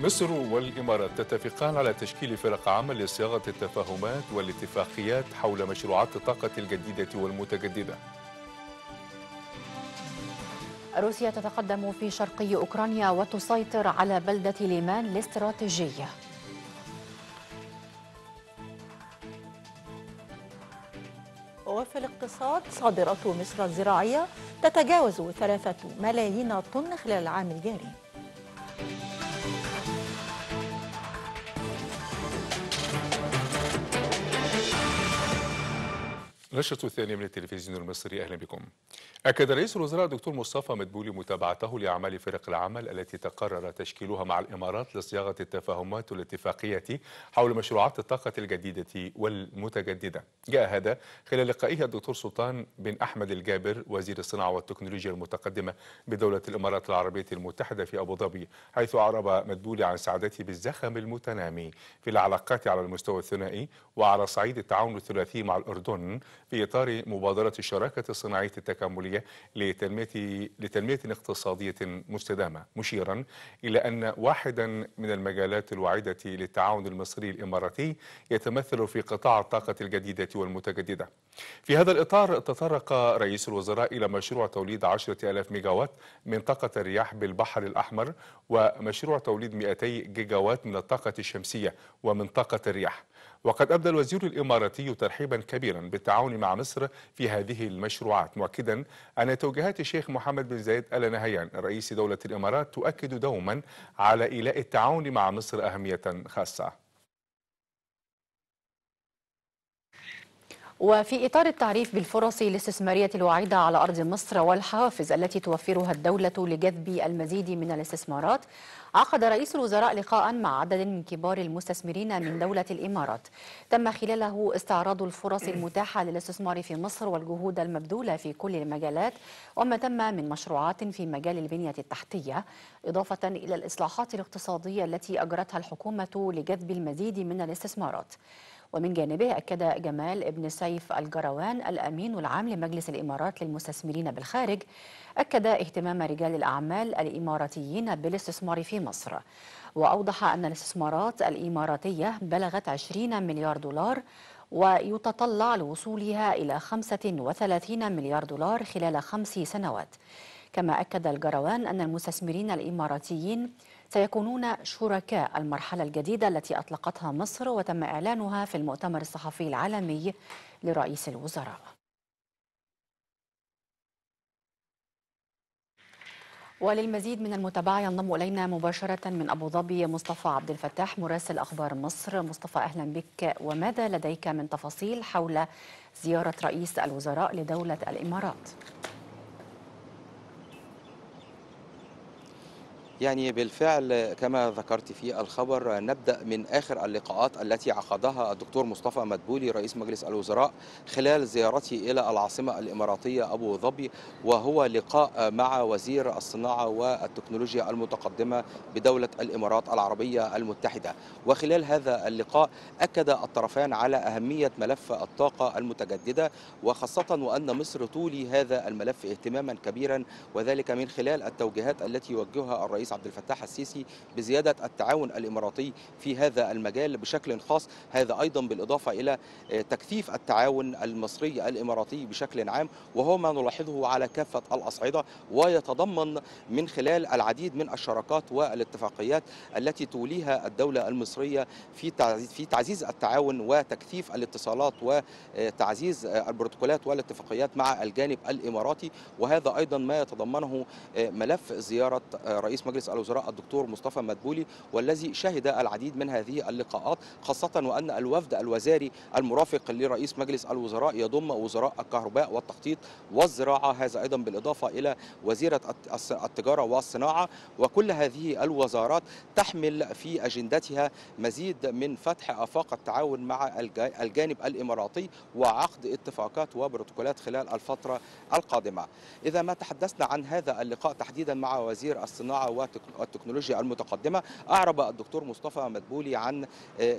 مصر والإمارات تتفقان على تشكيل فرق عمل لصياغة التفاهمات والاتفاقيات حول مشروعات الطاقة الجديدة والمتجددة روسيا تتقدم في شرقي أوكرانيا وتسيطر على بلدة ليمان الاستراتيجية وفي الاقتصاد صادرات مصر الزراعية تتجاوز ثلاثة ملايين طن خلال العام الجاري نشرة الثانية من التلفزيون المصري أهلا بكم أكد رئيس الوزراء الدكتور مصطفى مدبولي متابعته لأعمال فرق العمل التي تقرر تشكيلها مع الإمارات لصياغة التفاهمات والاتفاقية حول مشروعات الطاقة الجديدة والمتجددة جاء هذا خلال لقائه الدكتور سلطان بن أحمد الجابر وزير الصناعة والتكنولوجيا المتقدمة بدولة الإمارات العربية المتحدة في أبو ظبي حيث أعرب مدبولي عن سعادته بالزخم المتنامي في العلاقات على المستوى الثنائي وعلى صعيد التعاون الثلاثي مع الأردن في إطار مبادرة الشراكة الصناعية التكاملية لتنمية, لتنمية اقتصادية مستدامة مشيرا إلى أن واحدا من المجالات الواعدة للتعاون المصري الإماراتي يتمثل في قطاع الطاقة الجديدة والمتجددة في هذا الإطار تطرق رئيس الوزراء إلى مشروع توليد 10000 ميجاوات من طاقة الرياح بالبحر الأحمر ومشروع توليد 200 جيجاوات من الطاقة الشمسية ومن طاقة الرياح وقد أبدى الوزير الإماراتي ترحيبا كبيرا بالتعاون مع مصر في هذه المشروعات مؤكدا أن توجيهات الشيخ محمد بن زايد آل نهيان رئيس دولة الإمارات تؤكد دوما على إيلاء التعاون مع مصر أهمية خاصة وفي إطار التعريف بالفرص الاستثمارية الوعيدة على أرض مصر والحوافز التي توفرها الدولة لجذب المزيد من الاستثمارات عقد رئيس الوزراء لقاء مع عدد من كبار المستثمرين من دولة الإمارات تم خلاله استعراض الفرص المتاحة للاستثمار في مصر والجهود المبذولة في كل المجالات وما تم من مشروعات في مجال البنية التحتية إضافة إلى الإصلاحات الاقتصادية التي أجرتها الحكومة لجذب المزيد من الاستثمارات ومن جانبه أكد جمال ابن سيف الجروان الأمين العام لمجلس الإمارات للمستثمرين بالخارج أكد اهتمام رجال الأعمال الإماراتيين بالاستثمار في مصر وأوضح أن الاستثمارات الإماراتية بلغت 20 مليار دولار ويتطلع لوصولها إلى 35 مليار دولار خلال خمس سنوات كما أكد الجروان أن المستثمرين الإماراتيين سيكونون شركاء المرحلة الجديدة التي أطلقتها مصر وتم إعلانها في المؤتمر الصحفي العالمي لرئيس الوزراء وللمزيد من المتابعة ينضم إلينا مباشرة من أبو ظبي مصطفى عبد الفتاح مراسل أخبار مصر مصطفى أهلا بك وماذا لديك من تفاصيل حول زيارة رئيس الوزراء لدولة الإمارات؟ يعني بالفعل كما ذكرت في الخبر نبدا من اخر اللقاءات التي عقدها الدكتور مصطفى مدبولي رئيس مجلس الوزراء خلال زيارته الى العاصمه الاماراتيه ابو ظبي وهو لقاء مع وزير الصناعه والتكنولوجيا المتقدمه بدوله الامارات العربيه المتحده وخلال هذا اللقاء اكد الطرفان على اهميه ملف الطاقه المتجدده وخاصه وان مصر تولي هذا الملف اهتماما كبيرا وذلك من خلال التوجيهات التي يوجهها الرئيس الرئيس عبد الفتاح السيسي بزياده التعاون الاماراتي في هذا المجال بشكل خاص هذا ايضا بالاضافه الى آه، تكثيف التعاون المصري الاماراتي بشكل عام وهو ما نلاحظه على كافه الاصعده ويتضمن من خلال العديد من الشراكات والاتفاقيات التي توليها الدوله المصريه في في تعزيز التعاون وتكثيف الاتصالات وتعزيز آه، آه، البروتوكولات والاتفاقيات مع الجانب الاماراتي وهذا ايضا ما يتضمنه ملف زياره رئيس مجلس مجلس الوزراء الدكتور مصطفى مدبولي والذي شهد العديد من هذه اللقاءات خاصة وأن الوفد الوزاري المرافق لرئيس مجلس الوزراء يضم وزراء الكهرباء والتخطيط والزراعة هذا أيضا بالإضافة إلى وزيرة التجارة والصناعة وكل هذه الوزارات تحمل في أجندتها مزيد من فتح آفاق التعاون مع الجانب الإماراتي وعقد اتفاقات وبروتوكولات خلال الفترة القادمة إذا ما تحدثنا عن هذا اللقاء تحديدا مع وزير الصناعة والتكنولوجيا المتقدمه اعرب الدكتور مصطفى مدبولي عن آه،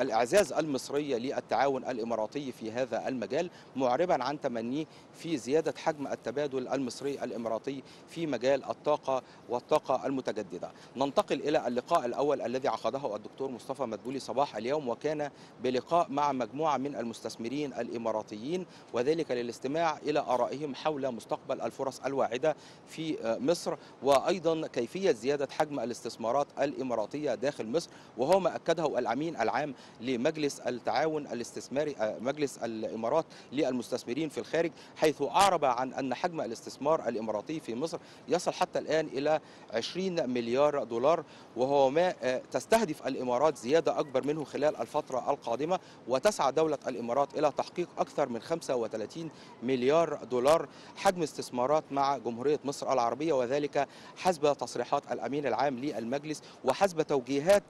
الاعزاز المصريه للتعاون الاماراتي في هذا المجال معربا عن تمنيه في زياده حجم التبادل المصري الاماراتي في مجال الطاقه والطاقه المتجدده. ننتقل الى اللقاء الاول الذي عقده الدكتور مصطفى مدبولي صباح اليوم وكان بلقاء مع مجموعه من المستثمرين الاماراتيين وذلك للاستماع الى ارائهم حول مستقبل الفرص الواعده في مصر وايضا كيفيه زياده حجم الاستثمارات الاماراتيه داخل مصر وهو ما اكده العميل الامين العام لمجلس التعاون الاستثماري آه، مجلس الامارات للمستثمرين في الخارج حيث اعرب عن ان حجم الاستثمار الاماراتي في مصر يصل حتى الان الى 20 مليار دولار وهو ما آه، تستهدف الامارات زياده اكبر منه خلال الفتره القادمه وتسعى دوله الامارات الى تحقيق اكثر من 35 مليار دولار حجم استثمارات مع جمهوريه مصر العربيه وذلك حسب تصريحات الامين العام للمجلس وحسب توجيهات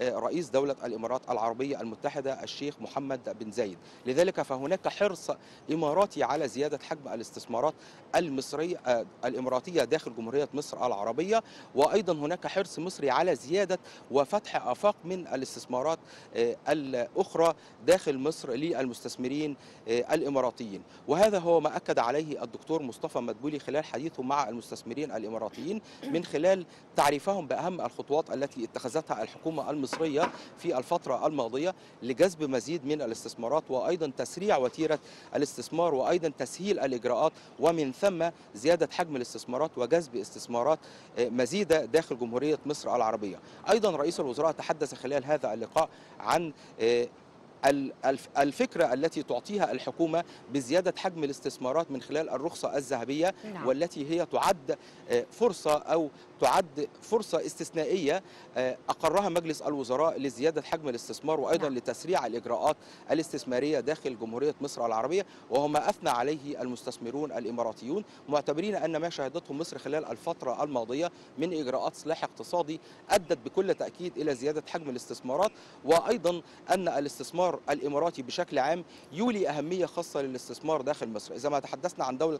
آه، رئيس دوله الامارات الامارات العربيه المتحده الشيخ محمد بن زايد لذلك فهناك حرص اماراتي على زياده حجم الاستثمارات المصريه آه، الاماراتيه داخل جمهوريه مصر العربيه وايضا هناك حرص مصري على زياده وفتح افاق من الاستثمارات آه، الاخرى داخل مصر للمستثمرين آه، الاماراتيين وهذا هو ما اكد عليه الدكتور مصطفى مدبولي خلال حديثه مع المستثمرين الاماراتيين من خلال تعريفهم باهم الخطوات التي اتخذتها الحكومه المصريه في الفتره الفترة الماضية لجذب مزيد من الاستثمارات وأيضا تسريع وتيرة الاستثمار وأيضا تسهيل الإجراءات ومن ثم زيادة حجم الاستثمارات وجذب استثمارات آه، مزيدة داخل جمهورية مصر العربية أيضا رئيس الوزراء تحدث خلال هذا اللقاء عن آه، الفكرة التي تعطيها الحكومة بزيادة حجم الاستثمارات من خلال الرخصة الذهبية نعم. والتي هي تعد آه، فرصة أو تعد فرصة استثنائية آه، أقرها مجلس الوزراء لزيادة حجم الاستثمار وأيضا نعم. لتسريع الإجراءات الاستثمارية داخل جمهورية مصر العربية وهو ما أثنى عليه المستثمرون الإماراتيون معتبرين أن ما شهدته مصر خلال الفترة الماضية من إجراءات سلاح اقتصادي أدت بكل تأكيد إلى زيادة حجم الاستثمارات وأيضا أن الاستثمار الإماراتي بشكل عام يولي أهمية خاصة للاستثمار داخل مصر إذا ما تحدثنا عن دولة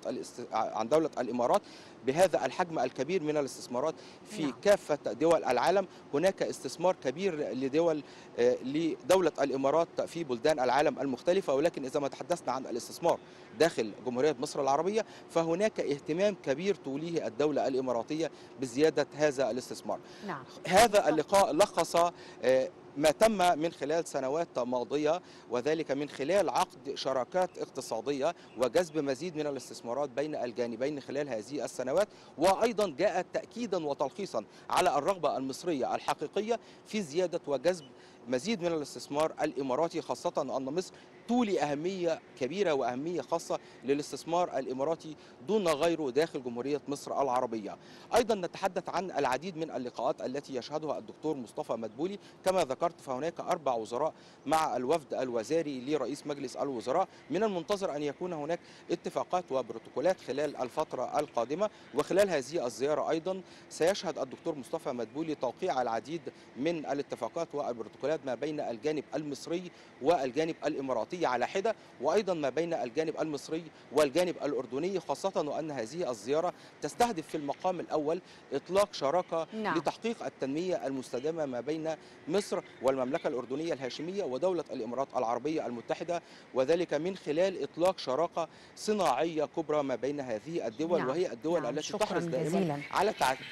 عن دولة الإمارات بهذا الحجم الكبير من الاستثمارات في نعم. كافة دول العالم هناك استثمار كبير لدول آه، لدولة الإمارات في بلدان العالم المختلفة ولكن إذا ما تحدثنا عن الاستثمار داخل جمهورية مصر العربية فهناك اهتمام كبير توليه الدولة الإماراتية بزيادة هذا الاستثمار نعم. هذا اللقاء لخص آه، ما تم من خلال سنوات ماضية وذلك من خلال عقد شراكات اقتصادية وجذب مزيد من الاستثمارات بين الجانبين خلال هذه السنوات وأيضا جاءت تأكيدا وتلخيصا على الرغبة المصرية الحقيقية في زيادة وجذب مزيد من الاستثمار الإماراتي خاصة أن مصر تولي أهمية كبيرة وأهمية خاصة للاستثمار الإماراتي دون غيره داخل جمهورية مصر العربية أيضا نتحدث عن العديد من اللقاءات التي يشهدها الدكتور مصطفى مدبولي كما ذكرت فهناك أربع وزراء مع الوفد الوزاري لرئيس مجلس الوزراء من المنتظر أن يكون هناك اتفاقات وبروتوكولات خلال الفترة القادمة وخلال هذه الزيارة أيضا سيشهد الدكتور مصطفى مدبولي توقيع العديد من الاتفاقات والبروتوكولات ما بين الجانب المصري والجانب الإماراتي الضغطية على حدة وأيضا ما بين الجانب المصري والجانب الأردني خاصة وأن هذه الزيارة تستهدف في المقام الأول إطلاق شراكة نعم. لتحقيق التنمية المستدامة ما بين مصر والمملكة الأردنية الهاشمية ودولة الإمارات العربية المتحدة وذلك من خلال إطلاق شراكة صناعية كبرى ما بين هذه الدول نعم. وهي الدول نعم. التي تحرص دائما جزيلا. على تعزيز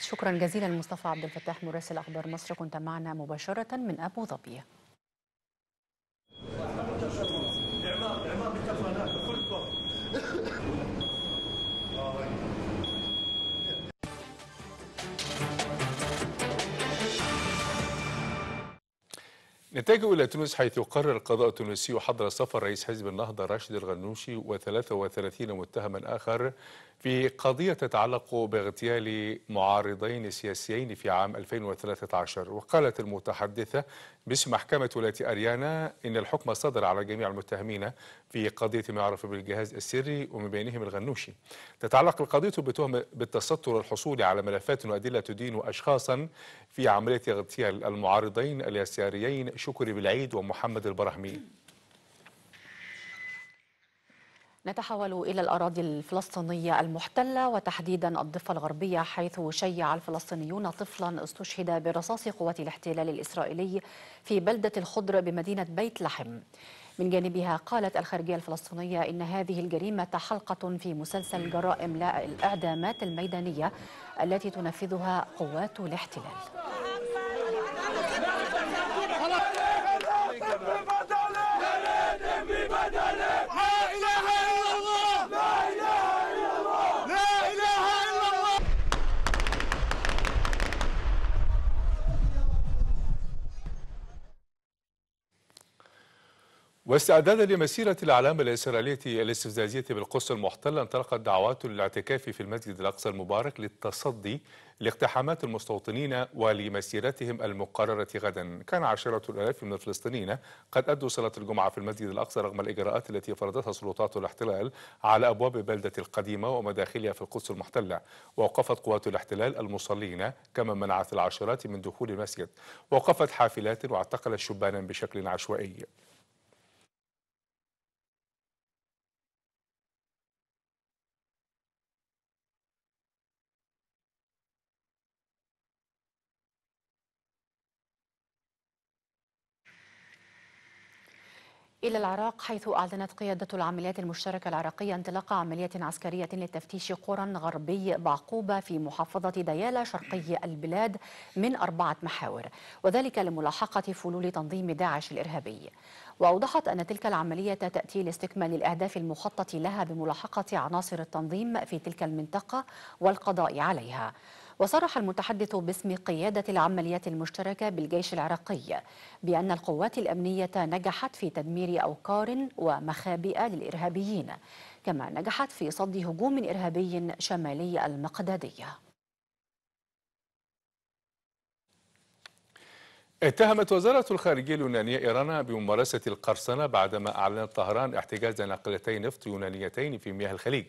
شكرا جزيلا مصطفى عبد الفتاح مراسل اخبار مصر كنت معنا مباشره من ابو ظبي نتجه إلى تونس حيث قرر القضاء التونسي حظر سفر رئيس حزب النهضة راشد الغنوشي و33 متهما آخر في قضية تتعلق باغتيال معارضين سياسيين في عام 2013 وقالت المتحدثة باسم محكمة ولاية أريانا إن الحكم صدر على جميع المتهمين في قضية ما يعرف بالجهاز السري ومن بينهم الغنوشي تتعلق القضية بتهم بالتستر الحصول على ملفات وأدلة تدين أشخاصا في عملية اغتيال المعارضين اليساريين شكري بالعيد ومحمد البرهمي نتحول إلى الأراضي الفلسطينية المحتلة وتحديدا الضفة الغربية حيث شيع الفلسطينيون طفلا استشهد برصاص قوات الاحتلال الإسرائيلي في بلدة الخضر بمدينة بيت لحم من جانبها قالت الخارجية الفلسطينية إن هذه الجريمة حلقة في مسلسل جرائم الإعدامات الميدانية التي تنفذها قوات الاحتلال واستعدادا لمسيرة الأعلام الإسرائيلية الاستفزازية بالقدس المحتلة انطلقت دعوات للاعتكاف في المسجد الأقصى المبارك للتصدي لاقتحامات المستوطنين ولمسيرتهم المقررة غدا كان عشرة الآلاف من الفلسطينيين قد أدوا صلاة الجمعة في المسجد الأقصى رغم الإجراءات التي فرضتها سلطات الاحتلال على أبواب البلدة القديمة ومداخلها في القدس المحتلة وأوقفت قوات الاحتلال المصلين كما منعت العشرات من دخول المسجد وقفت حافلات واعتقلت شبانا بشكل عشوائي إلى العراق حيث أعلنت قيادة العمليات المشتركة العراقية انطلاق عملية عسكرية لتفتيش قرى غربي بعقوبة في محافظة ديالى شرقي البلاد من أربعة محاور وذلك لملاحقة فلول تنظيم داعش الإرهابي وأوضحت أن تلك العملية تأتي لاستكمال الأهداف المخطط لها بملاحقة عناصر التنظيم في تلك المنطقة والقضاء عليها وصرح المتحدث باسم قيادة العمليات المشتركة بالجيش العراقي بأن القوات الأمنية نجحت في تدمير أوكار ومخابئ للإرهابيين كما نجحت في صد هجوم إرهابي شمالي المقدادية اتهمت وزارة الخارجية اليونانية إيران بممارسة القرصنة بعدما أعلنت طهران احتجاز ناقلتي نفط يونانيتين في مياه الخليج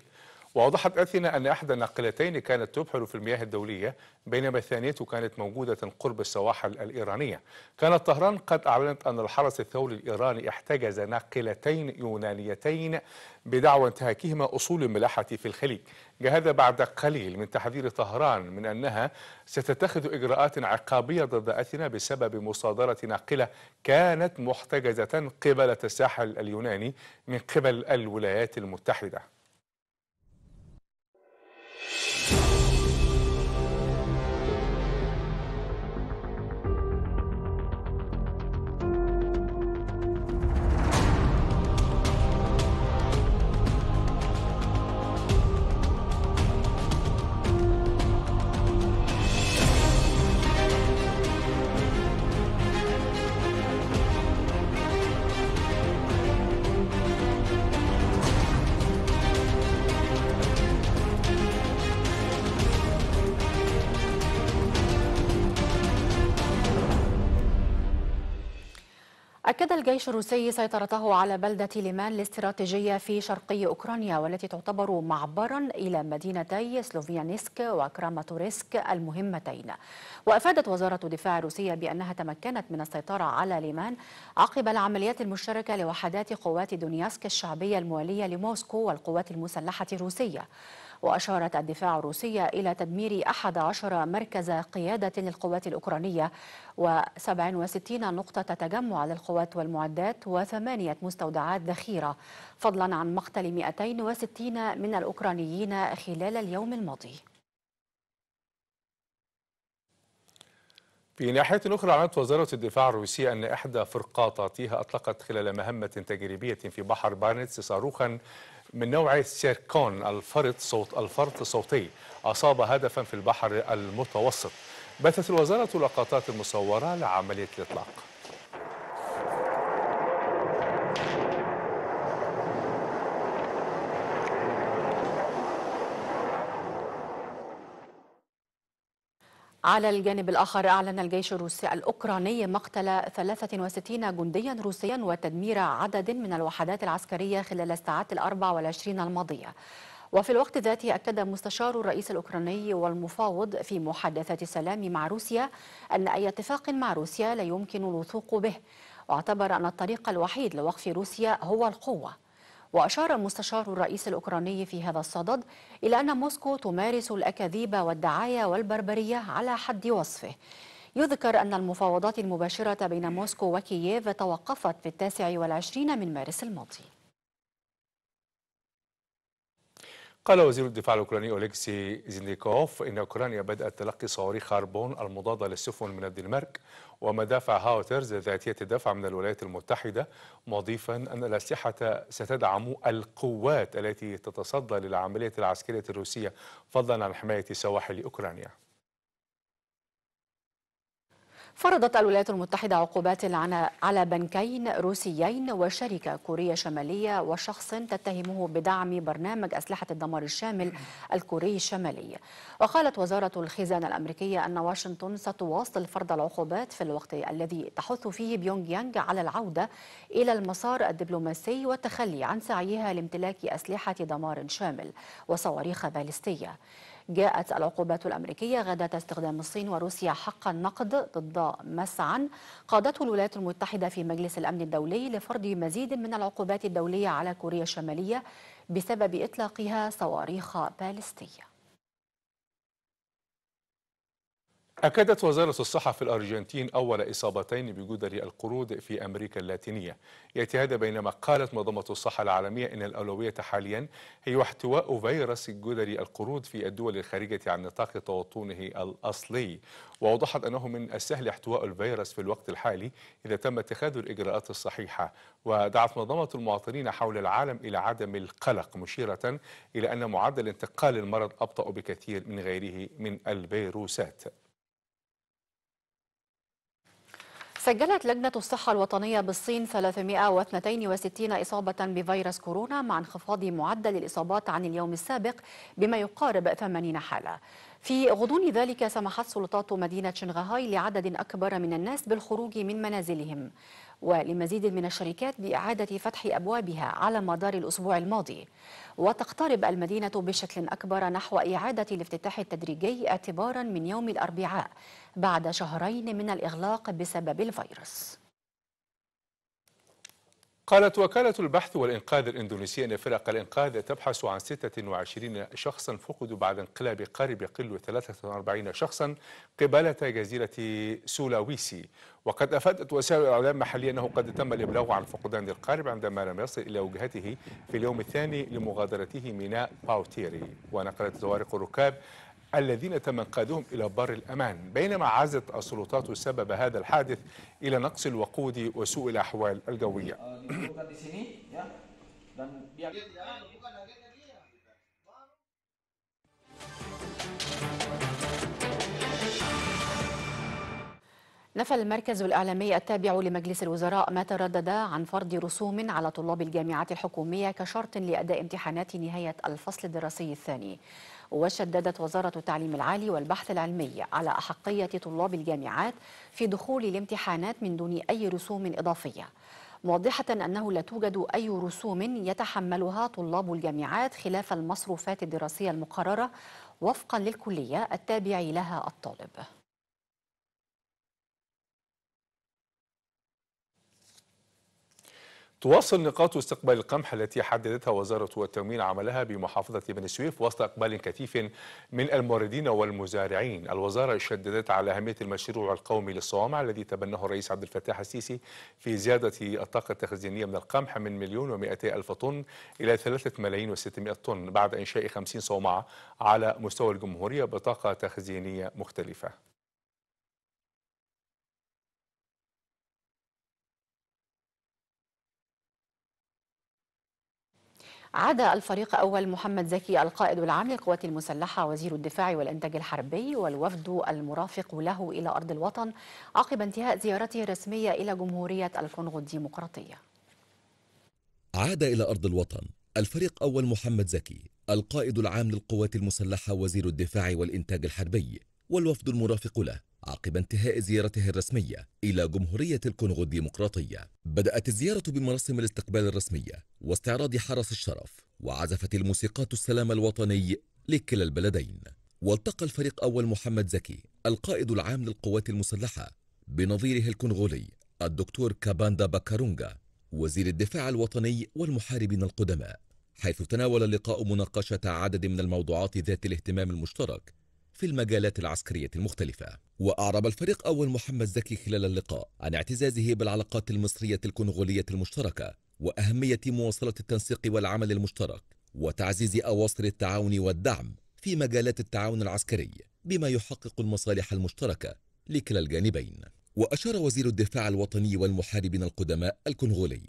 وأوضحت أثينا أن إحدى الناقلتين كانت تبحر في المياه الدولية بينما الثانية كانت موجودة قرب السواحل الإيرانية كانت طهران قد أعلنت أن الحرس الثوري الإيراني احتجز ناقلتين يونانيتين بدعوى انتهاكهما أصول الملاحة في الخليج هذا بعد قليل من تحذير طهران من أنها ستتخذ إجراءات عقابية ضد أثينا بسبب مصادرة ناقلة كانت محتجزة قبلة الساحل اليوناني من قبل الولايات المتحدة الجيش الروسي سيطرته على بلدة ليمان الاستراتيجية في شرقي أوكرانيا والتي تعتبر معبرا إلى مدينتي سلوفيانسك وكراماتوريسك المهمتين وأفادت وزارة الدفاع الروسية بأنها تمكنت من السيطرة على ليمان عقب العمليات المشتركة لوحدات قوات دونياسك الشعبية الموالية لموسكو والقوات المسلحة الروسية وأشارت الدفاع الروسية إلى تدمير 11 مركز قيادة للقوات الأوكرانية و67 نقطة تجمع للقوات والمعدات وثمانية مستودعات ذخيرة فضلا عن مقتل 260 من الأوكرانيين خلال اليوم الماضي في ناحية أخرى أعلنت وزارة الدفاع الروسية أن إحدى فرقاطاتها أطلقت خلال مهمة تجريبية في بحر بارنتس صاروخا من نوع سيركون الفرط صوت الفرط الصوتي أصاب هدفا في البحر المتوسط بثت الوزارة لقطات مصورة لعملية الإطلاق على الجانب الآخر أعلن الجيش الروسي الأوكراني مقتل 63 جنديا روسيا وتدمير عدد من الوحدات العسكرية خلال الساعات الأربع والعشرين الماضية وفي الوقت ذاته أكد مستشار الرئيس الأوكراني والمفاوض في محادثات السلام مع روسيا أن أي اتفاق مع روسيا لا يمكن الوثوق به واعتبر أن الطريق الوحيد لوقف روسيا هو القوة وأشار المستشار الرئيس الأوكراني في هذا الصدد إلى أن موسكو تمارس الأكاذيب والدعاية والبربرية على حد وصفه يذكر أن المفاوضات المباشرة بين موسكو وكييف توقفت في التاسع والعشرين من مارس الماضي قال وزير الدفاع الأوكراني أوليكسي زينيكوف إن أوكرانيا بدأت تلقي صواريخ هاربون المضادة للسفن من الدنمارك ومدافع هاوترز ذاتية الدفع من الولايات المتحدة مضيفا أن الأسلحة ستدعم القوات التي تتصدى للعملية العسكرية الروسية فضلا عن حماية سواحل أوكرانيا فرضت الولايات المتحدة عقوبات على بنكين روسيين وشركة كورية شمالية وشخص تتهمه بدعم برنامج أسلحة الدمار الشامل الكوري الشمالي وقالت وزارة الخزانة الأمريكية أن واشنطن ستواصل فرض العقوبات في الوقت الذي تحث فيه بيونغ يانغ على العودة إلى المسار الدبلوماسي والتخلي عن سعيها لامتلاك أسلحة دمار شامل وصواريخ باليستية جاءت العقوبات الأمريكية غدا استخدام الصين وروسيا حق النقد ضد مسعى قادته الولايات المتحدة في مجلس الأمن الدولي لفرض مزيد من العقوبات الدولية على كوريا الشمالية بسبب إطلاقها صواريخ باليستية أكدت وزارة الصحة في الأرجنتين أول إصابتين بجدري القرود في أمريكا اللاتينية يأتي هذا بينما قالت منظمة الصحة العالمية أن الأولوية حاليا هي احتواء فيروس جدري القرود في الدول الخارجة عن نطاق توطنه الأصلي وأوضحت أنه من السهل احتواء الفيروس في الوقت الحالي إذا تم اتخاذ الإجراءات الصحيحة ودعت منظمة المواطنين حول العالم إلى عدم القلق مشيرة إلى أن معدل انتقال المرض أبطأ بكثير من غيره من الفيروسات سجلت لجنة الصحة الوطنية بالصين 362 إصابة بفيروس كورونا مع انخفاض معدل الإصابات عن اليوم السابق بما يقارب 80 حالة في غضون ذلك سمحت سلطات مدينة شنغهاي لعدد أكبر من الناس بالخروج من منازلهم ولمزيد من الشركات بإعادة فتح أبوابها على مدار الأسبوع الماضي وتقترب المدينة بشكل أكبر نحو إعادة الافتتاح التدريجي اعتبارا من يوم الأربعاء بعد شهرين من الإغلاق بسبب الفيروس قالت وكالة البحث والإنقاذ الإندونيسية أن فرق الإنقاذ تبحث عن 26 شخصا فقدوا بعد انقلاب قارب يقل 43 شخصا قبالة جزيرة سولاويسي وقد أفادت وسائل الإعلام المحلية أنه قد تم الإبلاغ عن فقدان القارب عندما لم يصل إلى وجهته في اليوم الثاني لمغادرته ميناء باوتيري ونقلت طوارق الركاب الذين تمقدهم إلى بر الأمان بينما عزت السلطات سبب هذا الحادث إلى نقص الوقود وسوء الأحوال الجوية آه، نفى المركز الإعلامي التابع لمجلس الوزراء ما تردد عن فرض رسوم على طلاب الجامعات الحكومية كشرط لأداء امتحانات نهاية الفصل الدراسي الثاني وشددت وزارة التعليم العالي والبحث العلمي على أحقية طلاب الجامعات في دخول الامتحانات من دون أي رسوم إضافية موضحة أنه لا توجد أي رسوم يتحملها طلاب الجامعات خلاف المصروفات الدراسية المقررة وفقا للكلية التابع لها الطالب تواصل نقاط استقبال القمح التي حددتها وزارة التموين عملها بمحافظة بني سويف وسط إقبال كثيف من الموردين والمزارعين الوزارة شددت على أهمية المشروع القومي للصوامع الذي تبناه الرئيس عبد الفتاح السيسي في زيادة الطاقة التخزينية من القمح من مليون ومائتي ألف طن إلى ثلاثة ملايين وستمائة طن بعد إنشاء خمسين صومعة على مستوى الجمهورية بطاقة تخزينية مختلفة عاد الفريق أول محمد زكي القائد العام للقوات المسلحة وزير الدفاع والإنتاج الحربي والوفد المرافق له إلى أرض الوطن عقب انتهاء زيارته الرسمية إلى جمهورية الكونغو الديمقراطية عاد إلى أرض الوطن الفريق أول محمد زكي القائد العام للقوات المسلحة وزير الدفاع والإنتاج الحربي والوفد المرافق له عقب انتهاء زيارته الرسمية إلى جمهورية الكونغو الديمقراطية بدأت الزيارة بمراسم الاستقبال الرسمية واستعراض حرس الشرف وعزفت الموسيقات السلام الوطني لكلا البلدين والتقى الفريق أول محمد زكي القائد العام للقوات المسلحة بنظيره الكونغولي الدكتور كاباندا باكارونجا وزير الدفاع الوطني والمحاربين القدماء حيث تناول اللقاء مناقشة عدد من الموضوعات ذات الاهتمام المشترك في المجالات العسكرية المختلفة وأعرب الفريق أول محمد زكي خلال اللقاء عن اعتزازه بالعلاقات المصرية الكونغولية المشتركة وأهمية مواصلة التنسيق والعمل المشترك وتعزيز أواصر التعاون والدعم في مجالات التعاون العسكري بما يحقق المصالح المشتركة لكلا الجانبين وأشار وزير الدفاع الوطني والمحاربين القدماء الكونغولي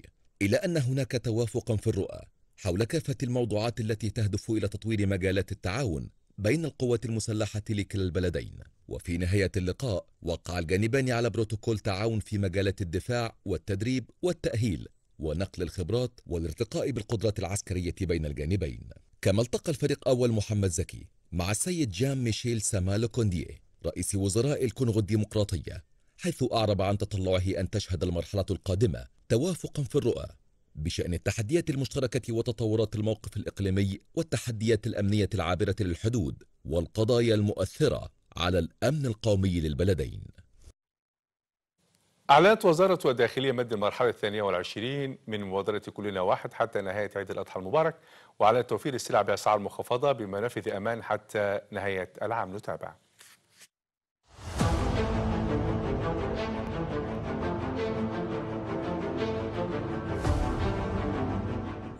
إلى أن هناك توافقا في الرؤى حول كافة الموضوعات التي تهدف إلى تطوير مجالات التعاون بين القوات المسلحة لكلا البلدين وفي نهاية اللقاء وقع الجانبان على بروتوكول تعاون في مجالات الدفاع والتدريب والتأهيل ونقل الخبرات والارتقاء بالقدرات العسكرية بين الجانبين كما التقى الفريق أول محمد زكي مع السيد جان ميشيل سامالو كونديه رئيس وزراء الكونغو الديمقراطية حيث أعرب عن تطلعه أن تشهد المرحلة القادمة توافقا في الرؤى بشأن التحديات المشتركة وتطورات الموقف الإقليمي والتحديات الأمنية العابرة للحدود والقضايا المؤثرة على الأمن القومي للبلدين أعلنت وزارة الداخلية مد المرحلة الثانية والعشرين من مبادرة كلنا واحد حتى نهاية عيد الأضحى المبارك وعلى توفير السلع بأسعار مخفضة بمنافذ أمان حتى نهاية العام نتابع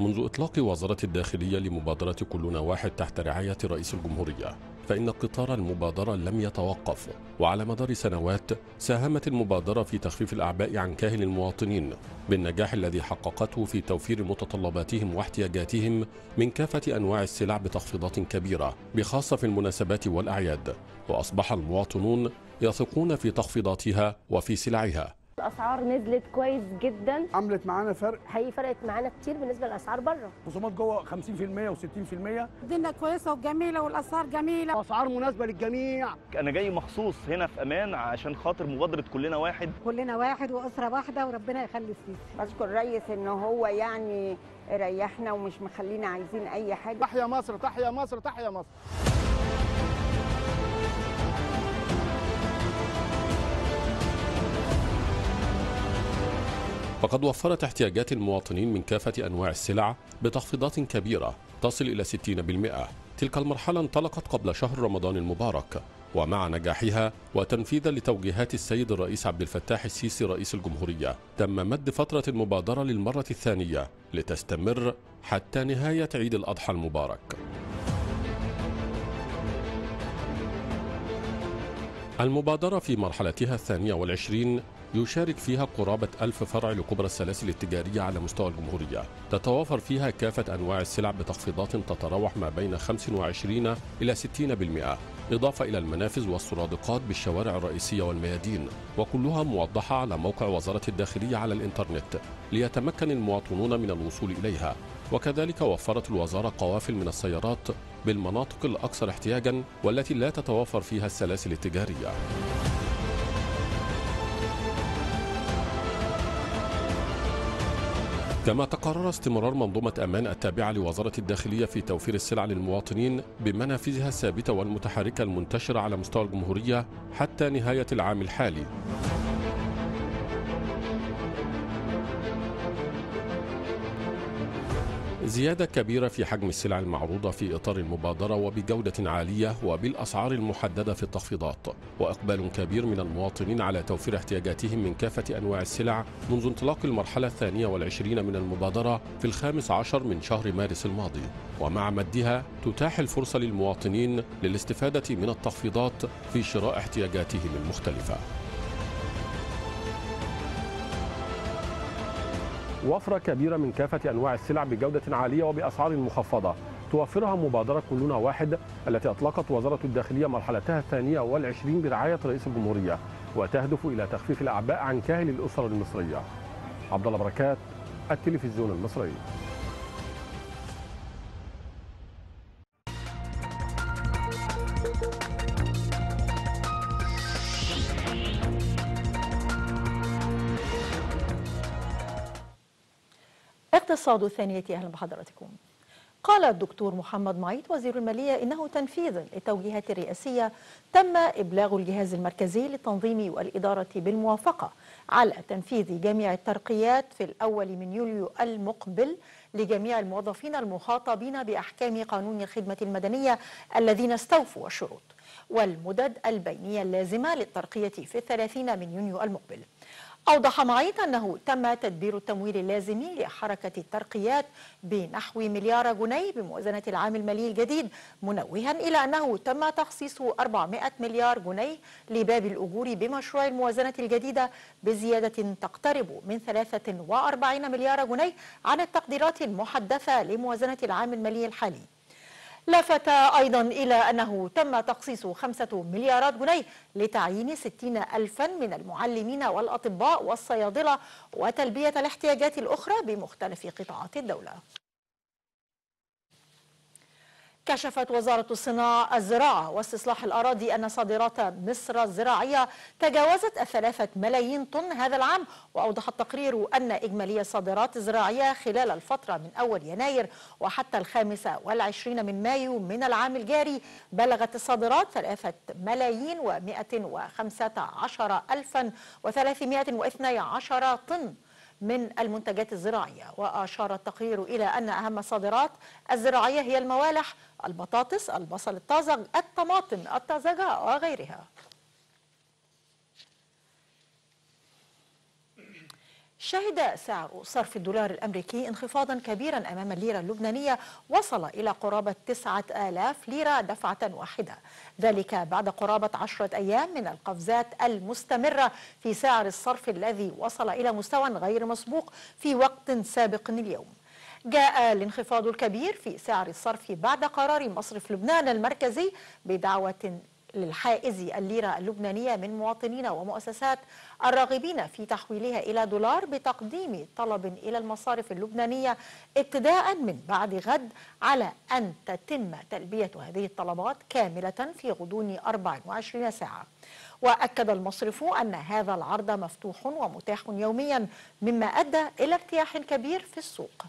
منذ إطلاق وزارة الداخلية لمبادرة كلنا واحد تحت رعاية رئيس الجمهورية فإن قطار المبادرة لم يتوقف وعلى مدار سنوات ساهمت المبادرة في تخفيف الأعباء عن كاهل المواطنين بالنجاح الذي حققته في توفير متطلباتهم واحتياجاتهم من كافة أنواع السلع بتخفيضات كبيرة بخاصة في المناسبات والأعياد وأصبح المواطنون يثقون في تخفيضاتها وفي سلعها الاسعار نزلت كويس جدا عملت معانا فرق هي فرقت معانا كتير بالنسبه للاسعار بره خصومات جوه 50% و60% الدنيا كويسه وجميله والاسعار جميله اسعار مناسبه للجميع انا جاي مخصوص هنا في امان عشان خاطر مبادره كلنا واحد كلنا واحد واسره واحده وربنا يخلي فيك بشكر الريس ان هو يعني ريحنا ومش مخلينا عايزين اي حاجه تحيا مصر تحيا مصر تحيا مصر وقد وفرت احتياجات المواطنين من كافة أنواع السلع بتخفيضات كبيرة تصل إلى 60% تلك المرحلة انطلقت قبل شهر رمضان المبارك ومع نجاحها وتنفيذا لتوجيهات السيد الرئيس عبد الفتاح السيسي رئيس الجمهورية تم مد فترة المبادرة للمرة الثانية لتستمر حتى نهاية عيد الأضحى المبارك المبادرة في مرحلتها الثانية والعشرين يشارك فيها قرابة ألف فرع لكبرى السلاسل التجارية على مستوى الجمهورية تتوافر فيها كافة أنواع السلع بتخفيضات تتراوح ما بين 25 إلى 60% إضافة إلى المنافذ والسرادقات بالشوارع الرئيسية والميادين وكلها موضحة على موقع وزارة الداخلية على الإنترنت ليتمكن المواطنون من الوصول إليها وكذلك وفرت الوزارة قوافل من السيارات بالمناطق الأكثر احتياجا والتي لا تتوافر فيها السلاسل التجارية كما تقرر استمرار منظومة أمان التابعة لوزارة الداخلية في توفير السلع للمواطنين بمنافذها الثابتة والمتحركة المنتشرة على مستوى الجمهورية حتى نهاية العام الحالي زيادة كبيرة في حجم السلع المعروضة في إطار المبادرة وبجودة عالية وبالأسعار المحددة في التخفيضات وإقبال كبير من المواطنين على توفير احتياجاتهم من كافة أنواع السلع منذ انطلاق المرحلة الثانية والعشرين من المبادرة في الخامس عشر من شهر مارس الماضي ومع مدها تتاح الفرصة للمواطنين للاستفادة من التخفيضات في شراء احتياجاتهم المختلفة وفرة كبيرة من كافة أنواع السلع بجودة عالية وبأسعار مخفضة توفرها مبادرة كلنا واحد التي أطلقت وزارة الداخلية مرحلتها الثانية والعشرين برعاية رئيس الجمهورية وتهدف إلى تخفيف الأعباء عن كاهل الأسر المصرية عبد الله بركات التلفزيون المصري الاقتصاد الثانية أهلا بحضراتكم قال الدكتور محمد معيط وزير المالية إنه تنفيذا للتوجيهات الرئاسية تم إبلاغ الجهاز المركزي للتنظيم والإدارة بالموافقة على تنفيذ جميع الترقيات في الأول من يوليو المقبل لجميع الموظفين المخاطبين بأحكام قانون الخدمة المدنية الذين استوفوا الشروط والمدد البينية اللازمة للترقية في الثلاثين من يونيو المقبل أوضح معيط أنه تم تدبير التمويل اللازم لحركة الترقيات بنحو مليار جنيه بموازنة العام المالي الجديد منوها إلى أنه تم تخصيص 400 مليار جنيه لباب الأجور بمشروع الموازنة الجديدة بزيادة تقترب من 43 مليار جنيه عن التقديرات المحدثة لموازنة العام المالي الحالي لفت أيضا إلى أنه تم تخصيص خمسة مليارات جنيه لتعيين 60 ألفا من المعلمين والأطباء والصيادلة وتلبية الاحتياجات الأخرى بمختلف قطاعات الدولة كشفت وزارة الصناعة الزراعة واستصلاح الأراضي أن صادرات مصر الزراعية تجاوزت الثلاثة ملايين طن هذا العام وأوضح التقرير أن إجمالية الصادرات الزراعية خلال الفترة من أول يناير وحتى الخامسة والعشرين من مايو من العام الجاري بلغت الصادرات ثلاثة ملايين ومائة وخمسة عشر ألفا وثلاثمائة واثني عشر طن من المنتجات الزراعية وأشار التقرير إلى أن أهم الصادرات الزراعية هي الموالح البطاطس البصل الطازج الطماطم الطازجة وغيرها شهد سعر صرف الدولار الأمريكي انخفاضا كبيرا أمام الليرة اللبنانية وصل إلى قرابة 9000 ليرة دفعة واحدة ذلك بعد قرابة 10 أيام من القفزات المستمرة في سعر الصرف الذي وصل إلى مستوى غير مسبوق في وقت سابق اليوم جاء الانخفاض الكبير في سعر الصرف بعد قرار مصرف لبنان المركزي بدعوة للحائز الليرة اللبنانية من مواطنين ومؤسسات الراغبين في تحويلها إلى دولار بتقديم طلب إلى المصارف اللبنانية ابتداء من بعد غد على أن تتم تلبية هذه الطلبات كاملة في غضون 24 ساعة وأكد المصرف أن هذا العرض مفتوح ومتاح يوميا مما أدى إلى ارتياح كبير في السوق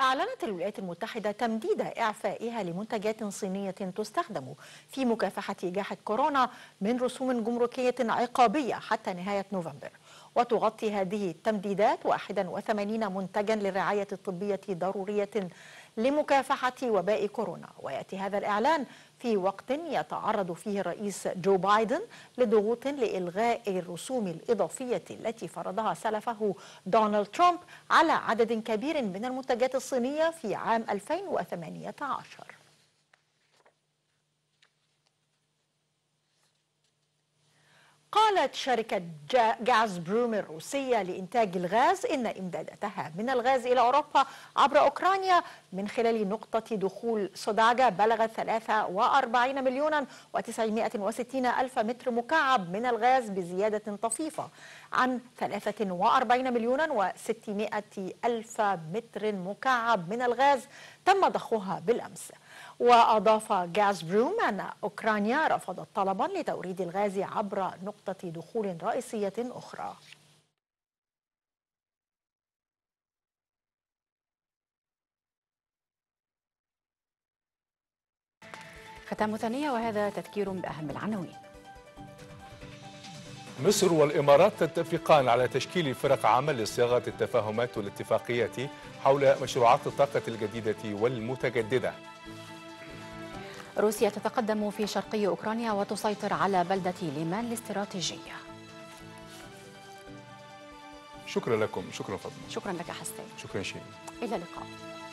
أعلنت الولايات المتحدة تمديد إعفائها لمنتجات صينية تستخدم في مكافحة جائحة كورونا من رسوم جمركية عقابية حتى نهاية نوفمبر وتغطي هذه التمديدات 81 منتجا للرعاية الطبية ضرورية لمكافحة وباء كورونا ويأتي هذا الإعلان في وقت يتعرض فيه الرئيس جو بايدن لضغوط لإلغاء الرسوم الإضافية التي فرضها سلفه دونالد ترامب على عدد كبير من المنتجات الصينية في عام 2018 قالت شركة جاز بروم الروسية لإنتاج الغاز إن إمدادتها من الغاز إلى أوروبا عبر أوكرانيا من خلال نقطة دخول صداجة بلغت 43 مليونا و960 ألف متر مكعب من الغاز بزيادة طفيفة عن 43 مليونا و600 ألف متر مكعب من الغاز تم ضخها بالأمس وأضاف بروم أن أوكرانيا رفضت طلبا لتوريد الغاز عبر نقطة دخول رئيسية أخرى ختام ثانية وهذا تذكير بأهم العناوين مصر والإمارات تتفقان على تشكيل فرق عمل لصياغة التفاهمات والاتفاقيات حول مشروعات الطاقة الجديدة والمتجددة روسيا تتقدم في شرقي أوكرانيا وتسيطر على بلدة ليمان الاستراتيجية شكرا لكم شكرا فاطمة شكرا لك حسين شكرا شيء إلى اللقاء